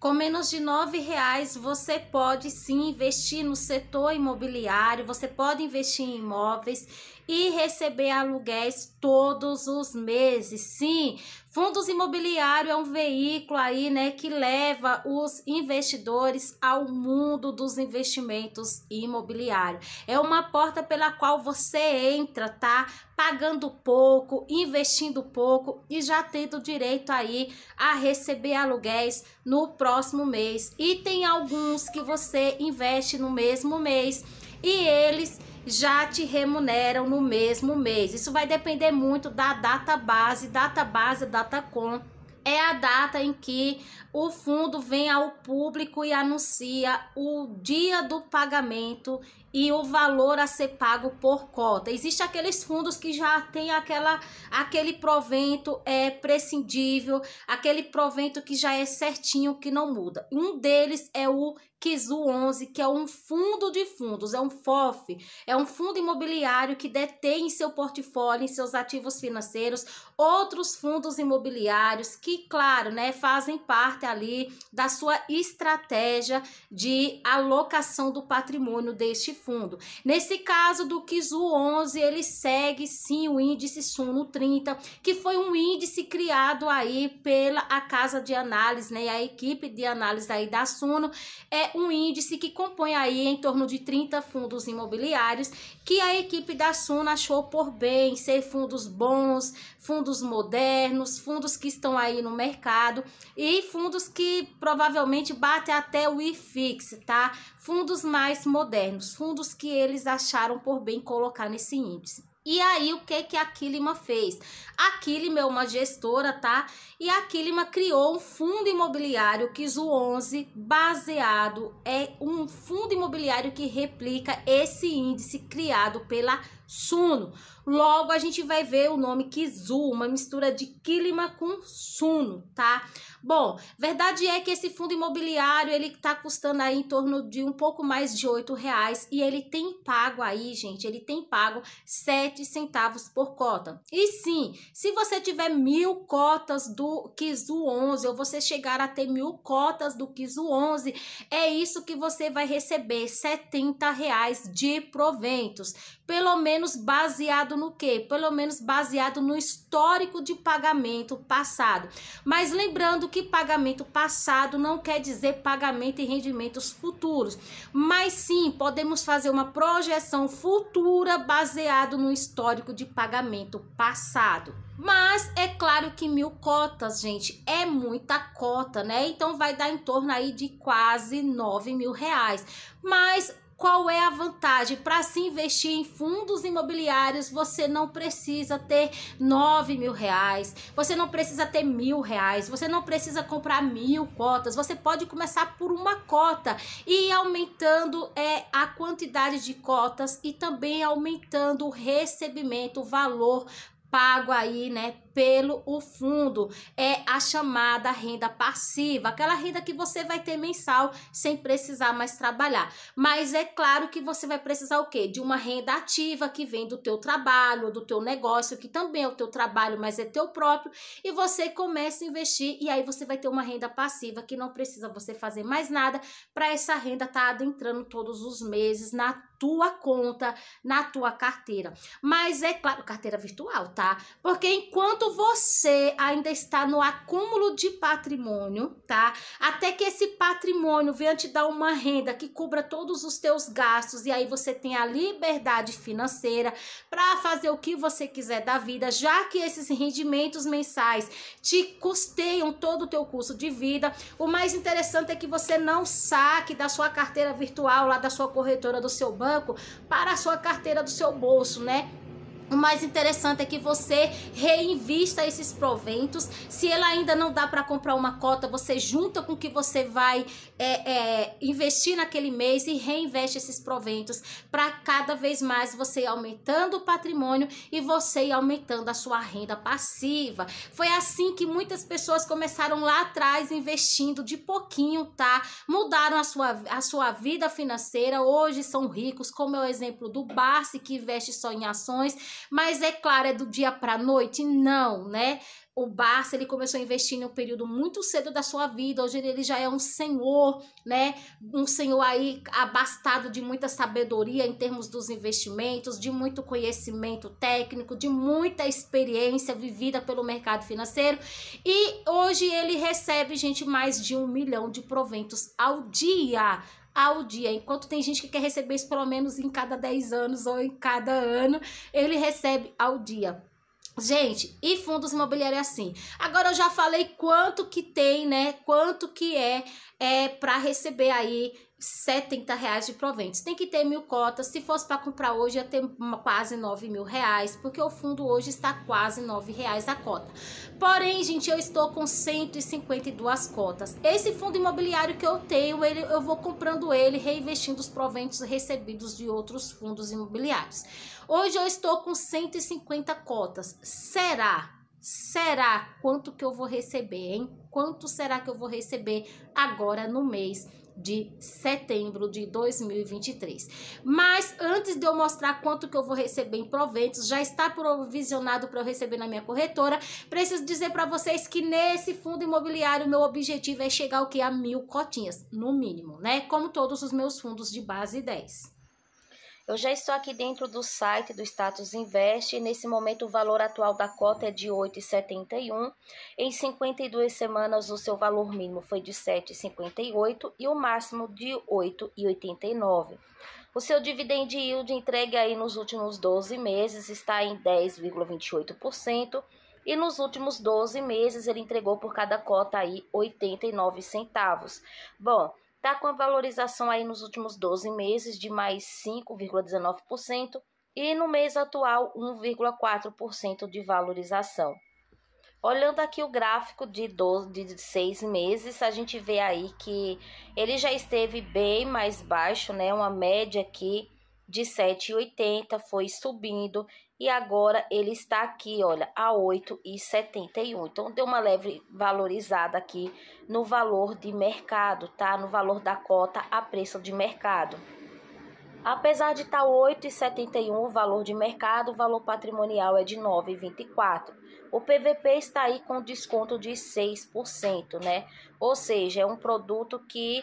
Com menos de nove reais você pode sim investir no setor imobiliário, você pode investir em imóveis e receber aluguéis todos os meses. Sim, fundos imobiliários é um veículo aí, né, que leva os investidores ao mundo dos investimentos imobiliários. É uma porta pela qual você entra, tá? Pagando pouco, investindo pouco e já tendo direito aí a receber aluguéis no próximo mês. E tem alguns que você investe no mesmo mês e eles já te remuneram no mesmo mês. Isso vai depender muito da data base, data base, data com. É a data em que o fundo vem ao público e anuncia o dia do pagamento e o valor a ser pago por cota. Existem aqueles fundos que já tem aquela, aquele provento é prescindível, aquele provento que já é certinho, que não muda. Um deles é o Kizu 11, que é um fundo de fundos, é um FOF, é um fundo imobiliário que detém em seu portfólio, em seus ativos financeiros, outros fundos imobiliários que, claro, né, fazem parte ali da sua estratégia de alocação do patrimônio deste fundo. Nesse caso do Kizu 11, ele segue sim o índice Suno 30, que foi um índice criado aí pela a casa de análise, né, a equipe de análise aí da Suno, é um índice que compõe aí em torno de 30 fundos imobiliários que a equipe da Suna achou por bem ser fundos bons, fundos modernos, fundos que estão aí no mercado e fundos que provavelmente batem até o IFIX, tá? Fundos mais modernos, fundos que eles acharam por bem colocar nesse índice. E aí, o que que a Quilima fez? A Quilima é uma gestora, tá? E a Quilima criou um fundo imobiliário, que o 11, baseado, é um fundo imobiliário que replica esse índice criado pela Suno. Logo, a gente vai ver o nome Kizu, uma mistura de Quilima com Suno, tá? Bom, verdade é que esse fundo imobiliário, ele tá custando aí em torno de um pouco mais de oito reais e ele tem pago aí, gente, ele tem pago sete 7 centavos por cota. E sim, se você tiver mil cotas do Kizu 11 ou você chegar a ter mil cotas do Kizu 11, é isso que você vai receber, 70 reais de proventos. Pelo menos baseado no que? Pelo menos baseado no histórico de pagamento passado. Mas lembrando que pagamento passado não quer dizer pagamento e rendimentos futuros, mas sim podemos fazer uma projeção futura baseado no histórico de pagamento passado. Mas é claro que mil cotas, gente, é muita cota, né? Então vai dar em torno aí de quase nove mil reais. Mas qual é a vantagem? Para se investir em fundos imobiliários, você não precisa ter 9 mil reais, você não precisa ter mil reais, você não precisa comprar mil cotas, você pode começar por uma cota e aumentando é, a quantidade de cotas e também aumentando o recebimento, o valor pago aí, né, pelo o fundo. É a chamada renda passiva, aquela renda que você vai ter mensal sem precisar mais trabalhar. Mas é claro que você vai precisar o quê? De uma renda ativa que vem do teu trabalho, do teu negócio, que também é o teu trabalho, mas é teu próprio, e você começa a investir e aí você vai ter uma renda passiva que não precisa você fazer mais nada para essa renda estar tá adentrando todos os meses na tua conta, na tua carteira. Mas é claro, carteira virtual, tá? Porque enquanto enquanto você ainda está no acúmulo de patrimônio, tá? Até que esse patrimônio venha te dar uma renda que cubra todos os teus gastos e aí você tem a liberdade financeira para fazer o que você quiser da vida, já que esses rendimentos mensais te custeiam todo o teu custo de vida. O mais interessante é que você não saque da sua carteira virtual lá da sua corretora do seu banco para a sua carteira do seu bolso, né? O mais interessante é que você reinvista esses proventos. Se ele ainda não dá para comprar uma cota, você junta com o que você vai é, é, investir naquele mês e reinveste esses proventos para cada vez mais você aumentando o patrimônio e você aumentando a sua renda passiva. Foi assim que muitas pessoas começaram lá atrás investindo de pouquinho, tá? Mudaram a sua, a sua vida financeira, hoje são ricos, como é o exemplo do Barsi que investe só em ações mas é claro, é do dia para noite? Não, né? O Barça ele começou a investir em um período muito cedo da sua vida. Hoje ele já é um senhor, né? Um senhor aí abastado de muita sabedoria em termos dos investimentos, de muito conhecimento técnico, de muita experiência vivida pelo mercado financeiro. E hoje ele recebe gente mais de um milhão de proventos ao dia ao dia. Enquanto tem gente que quer receber isso pelo menos em cada 10 anos ou em cada ano, ele recebe ao dia. Gente, e fundos imobiliários é assim. Agora eu já falei quanto que tem, né? Quanto que é, é para receber aí 70 reais de proventos. Tem que ter mil cotas. Se fosse para comprar hoje, ia ter uma, quase 9 mil reais, porque o fundo hoje está quase 9 reais a cota. Porém, gente, eu estou com 152 cotas. Esse fundo imobiliário que eu tenho, ele, eu vou comprando ele, reinvestindo os proventos recebidos de outros fundos imobiliários. Hoje eu estou com 150 cotas. Será? Será quanto que eu vou receber, hein? Quanto será que eu vou receber agora no mês? de setembro de 2023. Mas antes de eu mostrar quanto que eu vou receber em proventos, já está provisionado para eu receber na minha corretora, preciso dizer para vocês que nesse fundo imobiliário meu objetivo é chegar o que a mil cotinhas, no mínimo, né? Como todos os meus fundos de base 10. Eu já estou aqui dentro do site do Status Invest. Nesse momento, o valor atual da cota é de R$ 8,71. Em 52 semanas, o seu valor mínimo foi de R$ 7,58 e o máximo de R$ 8,89. O seu dividend yield entregue aí nos últimos 12 meses está em 10,28% e nos últimos 12 meses ele entregou por cada cota aí 89 centavos. Bom, está com a valorização aí nos últimos 12 meses de mais 5,19% e no mês atual 1,4% de valorização. Olhando aqui o gráfico de 12 de 6 meses, a gente vê aí que ele já esteve bem mais baixo, né? Uma média aqui de 7,80 foi subindo e agora ele está aqui, olha, a 8,71. Então deu uma leve valorizada aqui no valor de mercado, tá? No valor da cota a preço de mercado. Apesar de tá estar 8,71 o valor de mercado, o valor patrimonial é de 9,24. O PVP está aí com desconto de 6%, né? Ou seja, é um produto que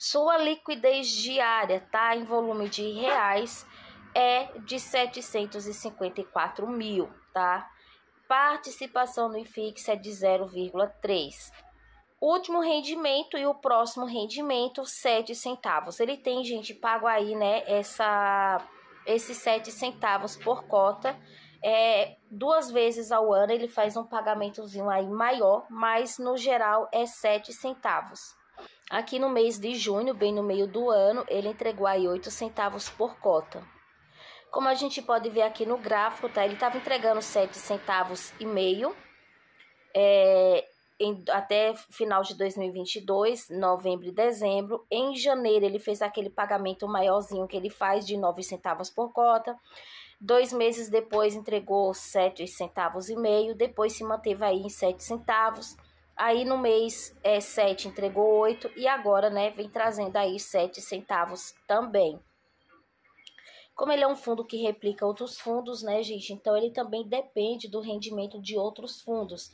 Sua liquidez diária, tá? Em volume de reais, é de 754 mil, tá? Participação no IFIX é de 0,3. Último rendimento e o próximo rendimento, 7 centavos. Ele tem, gente, pago aí, né, essa, esses 7 centavos por cota. É, duas vezes ao ano ele faz um pagamentozinho aí maior, mas no geral é 7 centavos. Aqui no mês de junho, bem no meio do ano, ele entregou aí 8 centavos por cota. Como a gente pode ver aqui no gráfico, tá? Ele estava entregando 7 centavos e meio é, em, até final de 2022, novembro e dezembro. Em janeiro ele fez aquele pagamento maiorzinho que ele faz de 9 centavos por cota. Dois meses depois entregou 7 centavos e meio, depois se manteve aí em 7 centavos. Aí no mês é, 7 entregou 8 e agora, né, vem trazendo aí 7 centavos também. Como ele é um fundo que replica outros fundos, né, gente? Então ele também depende do rendimento de outros fundos.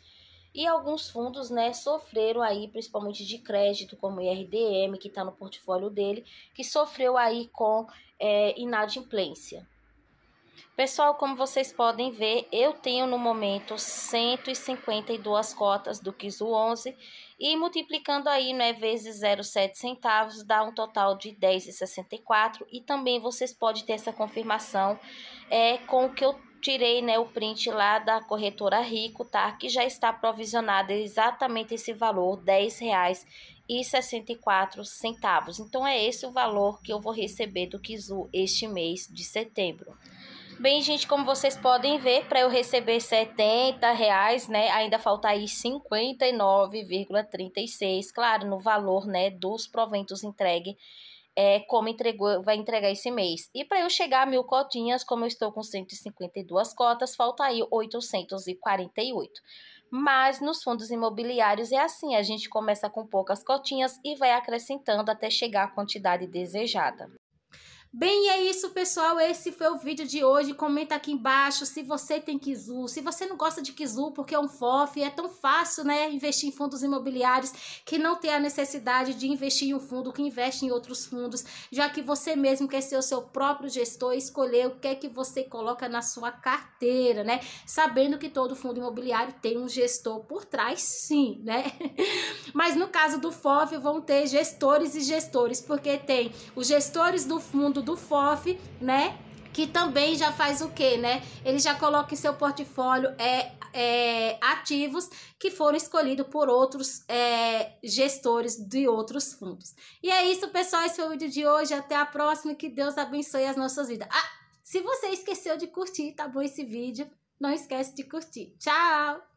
E alguns fundos, né, sofreram aí, principalmente de crédito, como o IRDM, que está no portfólio dele, que sofreu aí com é, inadimplência. Pessoal, como vocês podem ver, eu tenho no momento 152 cotas do Kizu 11 e multiplicando aí, né, vezes 0,7 centavos, dá um total de 10,64 e também vocês podem ter essa confirmação é, com o que eu tirei, né, o print lá da corretora Rico, tá, que já está provisionado exatamente esse valor, centavos. Então, é esse o valor que eu vou receber do Kizu este mês de setembro. Bem, gente, como vocês podem ver, para eu receber 70 reais, né, ainda falta aí 59,36, claro, no valor, né, dos proventos entregue, é, como entregou, vai entregar esse mês. E para eu chegar a mil cotinhas, como eu estou com 152 cotas, falta aí 848. Mas nos fundos imobiliários é assim, a gente começa com poucas cotinhas e vai acrescentando até chegar à quantidade desejada. Bem, é isso, pessoal. Esse foi o vídeo de hoje. Comenta aqui embaixo se você tem Kizu. Se você não gosta de Kizu porque é um FOF, é tão fácil, né, investir em fundos imobiliários que não tem a necessidade de investir em um fundo que investe em outros fundos, já que você mesmo quer ser o seu próprio gestor e escolher o que é que você coloca na sua carteira, né? Sabendo que todo fundo imobiliário tem um gestor por trás, sim, né? Mas no caso do FOF, vão ter gestores e gestores, porque tem os gestores do fundo do FOF, né? que também já faz o quê, né? Ele já coloca em seu portfólio é, é ativos que foram escolhidos por outros é, gestores de outros fundos. E é isso, pessoal. Esse foi o vídeo de hoje. Até a próxima. Que Deus abençoe as nossas vidas. Ah, se você esqueceu de curtir, tá bom esse vídeo? Não esquece de curtir. Tchau!